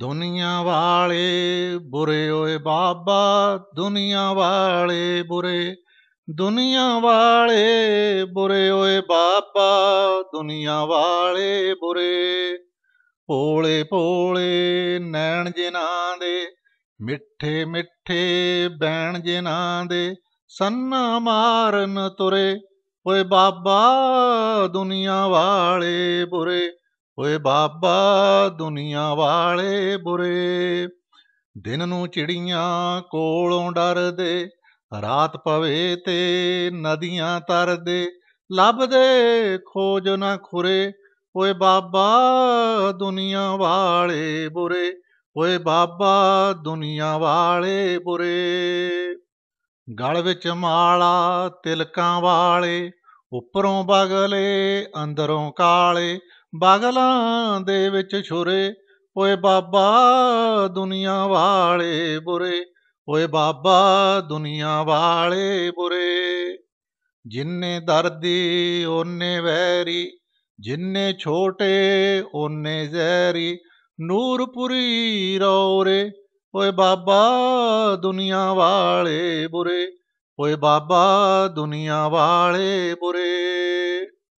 ਦੁਨੀਆ ਵਾਲੇ ਬੁਰੇ ਓਏ ਬਾਬਾ ਦੁਨੀਆ ਵਾਲੇ ਬੁਰੇ ਦੁਨੀਆ ਵਾਲੇ ਬੁਰੇ ਓਏ ਬਾਬਾ ਦੁਨੀਆ ਵਾਲੇ ਬੁਰੇ ਪੋਲੇ ਪੋਲੇ ਨੈਣ ਜਿਨਾਂ ਦੇ ਮਿੱਠੇ ਮਿੱਠੇ ਬੈਣ ਜਿਨਾਂ ਦੇ ਸੰਨਾ ਮਾਰਨ ਤੁਰੇ ਓਏ ਬਾਬਾ ਦੁਨੀਆ ਵਾਲੇ ਬੁਰੇ ਓਏ ਬਾਬਾ ਦੁਨੀਆ ਵਾਲੇ ਬੁਰੇ ਦਿਨ ਨੂੰ ਚਿੜੀਆਂ ਕੋਲੋਂ ਡਰਦੇ ਰਾਤ ਪਵੇ ਤੇ ਨਦੀਆਂ ਤਰਦੇ ਲੱਭਦੇ ਖੋਜ ਨਾ ਖੁਰੇ ਓਏ ਬਾਬਾ ਦੁਨੀਆ ਵਾਲੇ ਬੁਰੇ ਓਏ ਬਾਬਾ ਦੁਨੀਆ ਵਾਲੇ ਬੁਰੇ ਗਲ ਵਿੱਚ ਮਾਲਾ ਤਿਲਕਾਂ ਵਾਲੇ ਉੱਪਰੋਂ ਬਗਲੇ ਅੰਦਰੋਂ ਕਾਲੇ ਬਾਗਲਾਂ ਦੇ ਵਿੱਚ ਛੁਰੇ ਓਏ ਬਾਬਾ ਦੁਨੀਆ ਵਾਲੇ ਬੁਰੇ ਓਏ ਬਾਬਾ ਦੁਨੀਆ ਵਾਲੇ ਬੁਰੇ ਜਿੰਨੇ ਦਰਦੀ ਓਨੇ ਵੈਰੀ ਜਿੰਨੇ ਛੋਟੇ ਓਨੇ ਜ਼ਹਿਰੀ ਨੂਰਪੁਰੀ ਰੋਰੇ ਓਏ ਬਾਬਾ ਦੁਨੀਆ ਵਾਲੇ ਬੁਰੇ ਓਏ ਬਾਬਾ ਦੁਨੀਆ ਵਾਲੇ ਬੁਰੇ